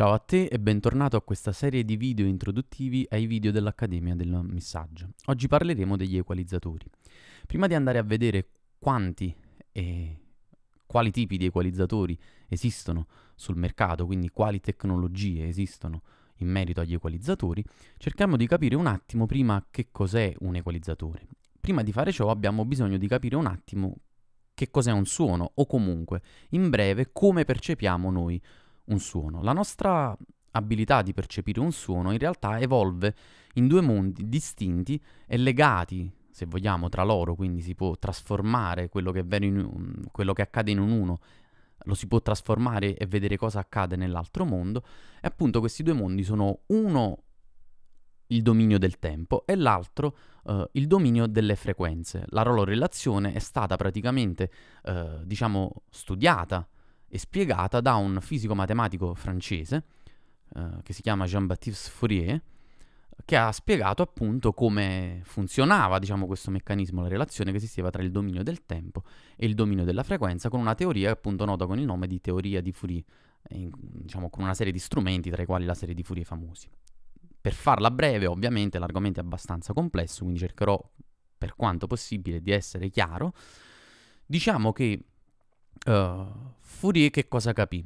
Ciao a te e bentornato a questa serie di video introduttivi ai video dell'Accademia del Messaggio. Oggi parleremo degli equalizzatori. Prima di andare a vedere quanti e quali tipi di equalizzatori esistono sul mercato, quindi quali tecnologie esistono in merito agli equalizzatori, cerchiamo di capire un attimo prima che cos'è un equalizzatore. Prima di fare ciò abbiamo bisogno di capire un attimo che cos'è un suono o comunque, in breve, come percepiamo noi un suono. La nostra abilità di percepire un suono in realtà evolve in due mondi distinti e legati, se vogliamo, tra loro, quindi si può trasformare quello che, un, quello che accade in un uno, lo si può trasformare e vedere cosa accade nell'altro mondo, e appunto questi due mondi sono uno il dominio del tempo e l'altro eh, il dominio delle frequenze. La loro relazione è stata praticamente, eh, diciamo, studiata e spiegata da un fisico matematico francese eh, che si chiama Jean-Baptiste Fourier, che ha spiegato appunto come funzionava diciamo, questo meccanismo, la relazione che esisteva tra il dominio del tempo e il dominio della frequenza, con una teoria appunto nota con il nome di teoria di Fourier, eh, in, diciamo, con una serie di strumenti tra i quali la serie di Fourier famosi. Per farla breve, ovviamente l'argomento è abbastanza complesso, quindi cercherò per quanto possibile di essere chiaro. Diciamo che eh, Fourier che cosa capì?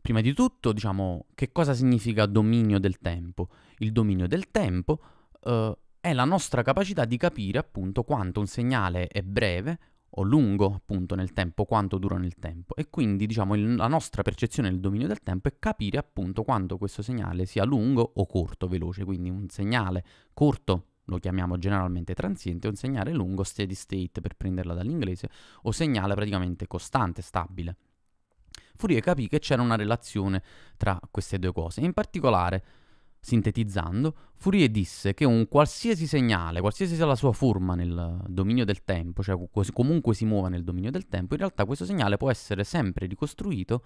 Prima di tutto, diciamo, che cosa significa dominio del tempo? Il dominio del tempo uh, è la nostra capacità di capire appunto quanto un segnale è breve o lungo appunto nel tempo, quanto dura nel tempo. E quindi diciamo il, la nostra percezione del dominio del tempo è capire appunto quanto questo segnale sia lungo o corto, veloce. Quindi un segnale corto lo chiamiamo generalmente transiente, è un segnale lungo steady state per prenderla dall'inglese o segnale praticamente costante, stabile. Fourier capì che c'era una relazione tra queste due cose. In particolare, sintetizzando, Fourier disse che un qualsiasi segnale, qualsiasi sia la sua forma nel dominio del tempo, cioè comunque si muova nel dominio del tempo, in realtà questo segnale può essere sempre ricostruito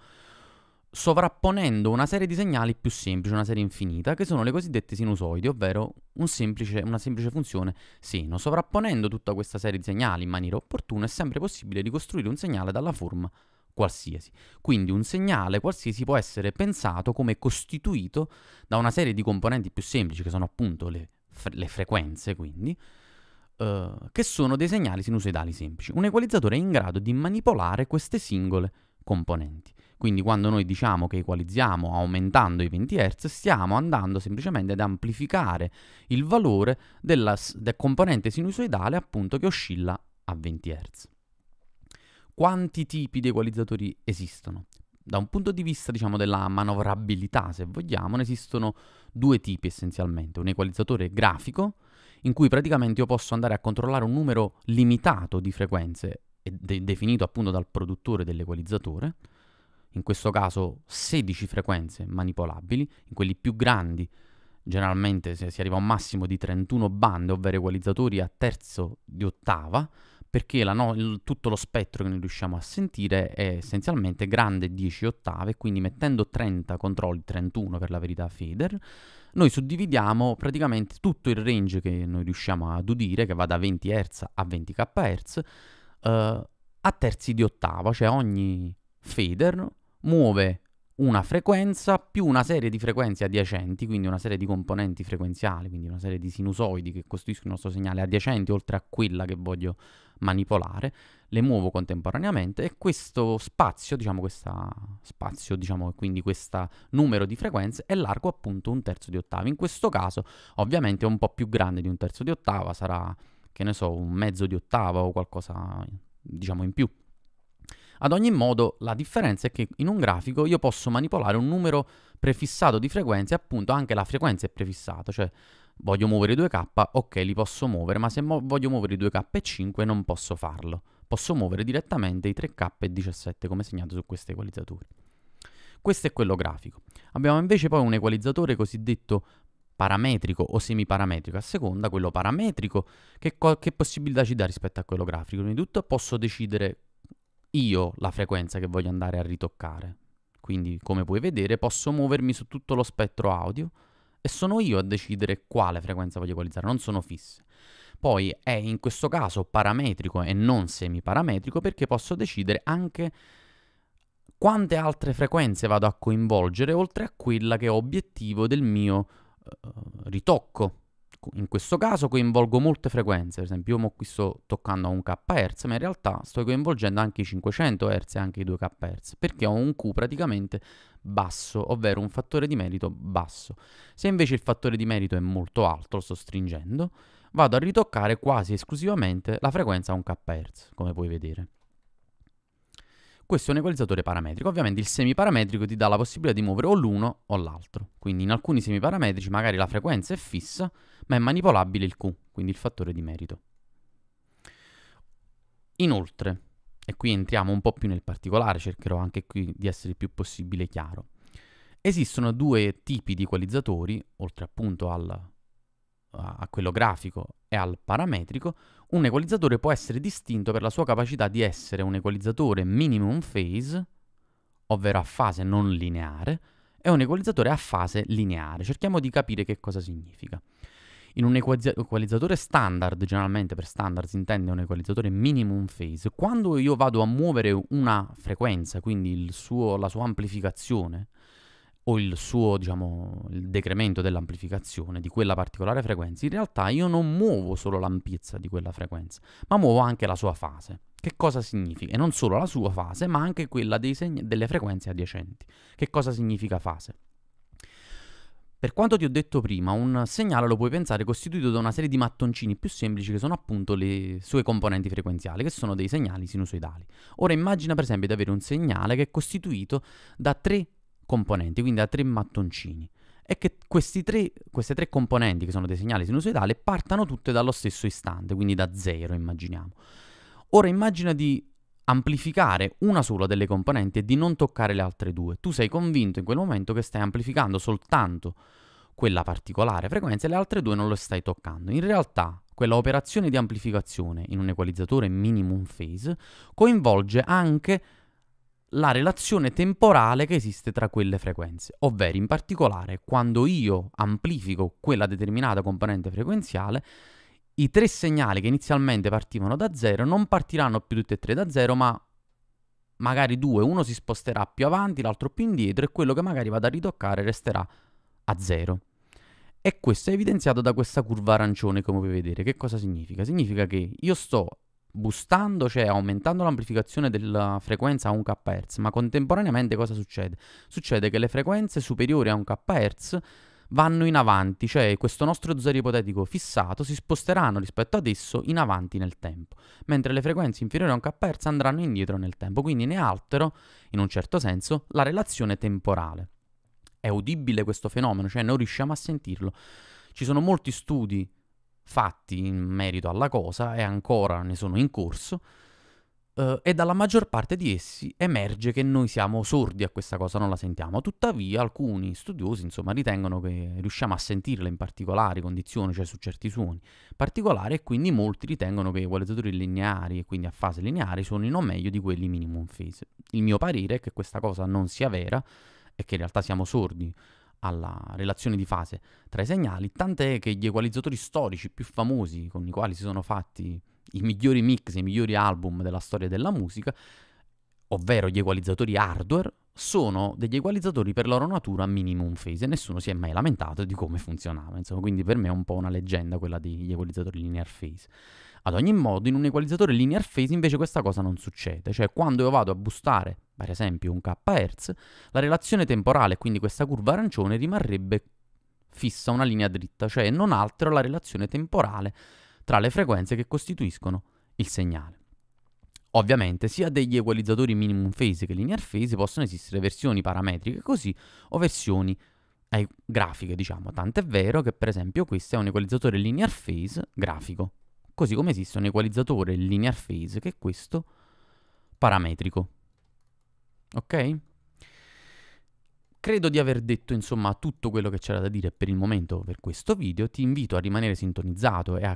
sovrapponendo una serie di segnali più semplici, una serie infinita, che sono le cosiddette sinusoidi, ovvero un semplice, una semplice funzione seno. Sovrapponendo tutta questa serie di segnali in maniera opportuna è sempre possibile ricostruire un segnale dalla forma qualsiasi. Quindi un segnale qualsiasi può essere pensato come costituito da una serie di componenti più semplici, che sono appunto le, fre- le frequenze, quindi, eh, che sono dei segnali sinusoidali semplici. Un equalizzatore è in grado di manipolare queste singole componenti. Quindi quando noi diciamo che equalizziamo aumentando i 20 Hz, stiamo andando semplicemente ad amplificare il valore della, del componente sinusoidale appunto che oscilla a 20 Hz. Quanti tipi di equalizzatori esistono? Da un punto di vista, diciamo, della manovrabilità, se vogliamo, ne esistono due tipi essenzialmente. Un equalizzatore grafico, in cui praticamente io posso andare a controllare un numero limitato di frequenze, de- definito appunto dal produttore dell'equalizzatore, in questo caso 16 frequenze manipolabili, in quelli più grandi generalmente si arriva a un massimo di 31 bande, ovvero equalizzatori a terzo di ottava, perché no- il, tutto lo spettro che noi riusciamo a sentire è essenzialmente grande 10 ottave, quindi mettendo 30 controlli, 31 per la verità fader, noi suddividiamo praticamente tutto il range che noi riusciamo ad udire, che va da 20 Hz a 20 kHz, eh, a terzi di ottava, cioè ogni fader muove una frequenza più una serie di frequenze adiacenti, quindi una serie di componenti frequenziali, quindi una serie di sinusoidi che costituiscono il nostro segnale adiacenti oltre a quella che voglio manipolare, le muovo contemporaneamente e questo spazio, diciamo questa spazio, diciamo quindi questo numero di frequenze è largo appunto un terzo di ottava. In questo caso, ovviamente è un po' più grande di un terzo di ottava, sarà che ne so, un mezzo di ottava o qualcosa diciamo in più. Ad ogni modo, la differenza è che in un grafico io posso manipolare un numero prefissato di frequenze, appunto anche la frequenza è prefissata, cioè voglio muovere 2K, ok, li posso muovere, ma se mo- voglio muovere 2K e 5 non posso farlo. Posso muovere direttamente i 3K e 17 come segnato su queste equalizzature. Questo è quello grafico. Abbiamo invece poi un equalizzatore cosiddetto parametrico o semiparametrico, a seconda quello parametrico, che, qual- che possibilità ci dà rispetto a quello grafico? Prima di tutto posso decidere io la frequenza che voglio andare a ritoccare. Quindi, come puoi vedere, posso muovermi su tutto lo spettro audio e sono io a decidere quale frequenza voglio equalizzare, non sono fisse. Poi è in questo caso parametrico e non semiparametrico perché posso decidere anche quante altre frequenze vado a coinvolgere oltre a quella che ho obiettivo del mio eh, ritocco. Ecco, in questo caso coinvolgo molte frequenze, per esempio io qui sto toccando a 1 kHz, ma in realtà sto coinvolgendo anche i 500 Hz e anche i 2 kHz, perché ho un Q praticamente basso, ovvero un fattore di merito basso. Se invece il fattore di merito è molto alto, lo sto stringendo, vado a ritoccare quasi esclusivamente la frequenza a 1 kHz, come puoi vedere questo è un equalizzatore parametrico. Ovviamente il semiparametrico ti dà la possibilità di muovere o l'uno o l'altro. Quindi in alcuni semiparametrici magari la frequenza è fissa, ma è manipolabile il Q, quindi il fattore di merito. Inoltre, e qui entriamo un po' più nel particolare, cercherò anche qui di essere il più possibile chiaro. Esistono due tipi di equalizzatori, oltre appunto al a quello grafico e al parametrico, un equalizzatore può essere distinto per la sua capacità di essere un equalizzatore minimum phase, ovvero a fase non lineare, e un equalizzatore a fase lineare. Cerchiamo di capire che cosa significa. In un equalizzatore standard, generalmente per standard si intende un equalizzatore minimum phase, quando io vado a muovere una frequenza, quindi suo, la sua amplificazione, o il suo, diciamo, il decremento dell'amplificazione di quella particolare frequenza, in realtà io non muovo solo l'ampiezza di quella frequenza, ma muovo anche la sua fase. Che cosa significa? E non solo la sua fase, ma anche quella segni- delle frequenze adiacenti. Che cosa significa fase? Per quanto ti ho detto prima, un segnale lo puoi pensare costituito da una serie di mattoncini più semplici che sono appunto le sue componenti frequenziali, che sono dei segnali sinusoidali. Ora immagina per esempio di avere un segnale che è costituito da tre componenti, quindi da tre mattoncini. E che tre, queste tre componenti, che sono dei segnali sinusoidali, partano tutte dallo stesso istante, quindi da zero, immaginiamo. Ora immagina di amplificare una sola delle componenti e di non toccare le altre due. Tu sei convinto in quel momento che stai amplificando soltanto quella particolare frequenza e le altre due non lo stai toccando. In realtà, quella operazione di amplificazione in un equalizzatore minimum phase coinvolge anche la relazione temporale che esiste tra quelle frequenze, ovvero in particolare quando io amplifico quella determinata componente frequenziale, i tre segnali che inizialmente partivano da zero non partiranno più tutti e tre da zero, ma magari due, uno si sposterà più avanti, l'altro più indietro e quello che magari vado a ritoccare resterà a zero. E questo è evidenziato da questa curva arancione, come puoi vedere. Che cosa significa? Significa che io sto boostando, cioè aumentando l'amplificazione della frequenza a 1 kHz, ma contemporaneamente cosa succede? Succede che le frequenze superiori a 1 kHz vanno in avanti, cioè questo nostro zero ipotetico fissato si sposteranno rispetto ad esso in avanti nel tempo, mentre le frequenze inferiori a 1 kHz andranno indietro nel tempo, quindi ne altero, in un certo senso, la relazione temporale. È udibile questo fenomeno, cioè non riusciamo a sentirlo. Ci sono molti studi fatti in merito alla cosa e ancora ne sono in corso, eh, e dalla maggior parte di essi emerge che noi siamo sordi a questa cosa, non la sentiamo. Tuttavia alcuni studiosi insomma, ritengono che riusciamo a sentirla in particolari condizioni, cioè su certi suoni particolari, e quindi molti ritengono che i equalizzatori lineari e quindi a fase lineare suonino meglio di quelli minimum phase. Il mio parere è che questa cosa non sia vera e che in realtà siamo sordi alla relazione di fase tra i segnali, tant'è che gli equalizzatori storici più famosi con i quali si sono fatti i migliori mix, i migliori album della storia della musica, ovvero gli equalizzatori hardware, sono degli equalizzatori per loro natura minimum phase e nessuno si è mai lamentato di come funzionava, insomma, quindi per me è un po' una leggenda quella degli equalizzatori linear phase. Ad ogni modo, in un equalizzatore linear phase invece questa cosa non succede, cioè quando io vado a boostare, per esempio, un kHz, la relazione temporale, quindi questa curva arancione, rimarrebbe fissa una linea dritta, cioè non altro la relazione temporale tra le frequenze che costituiscono il segnale. Ovviamente sia degli equalizzatori minimum phase che linear phase possono esistere versioni parametriche così o versioni eh, grafiche, diciamo. Tant'è vero che per esempio questo è un equalizzatore linear phase grafico, così come esiste un equalizzatore linear phase che è questo parametrico. Ok? Credo di aver detto insomma tutto quello che c'era da dire per il momento per questo video, ti invito a rimanere sintonizzato e a,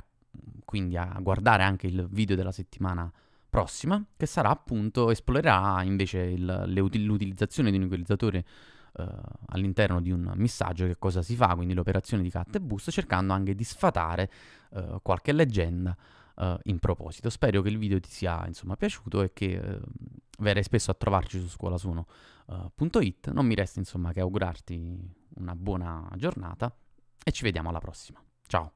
quindi a guardare anche il video della settimana prossima che sarà appunto esplorerà invece l'utilizzazione di un equalizzatore eh, all'interno di un messaggio che cosa si fa, quindi l'operazione di cat e boost, cercando anche di sfatare eh, qualche leggenda eh, in proposito. Spero che il video ti sia insomma piaciuto e che eh, verrai spesso a trovarci su scuolasuno.it. Non mi resta insomma che augurarti una buona giornata e ci vediamo alla prossima. Ciao!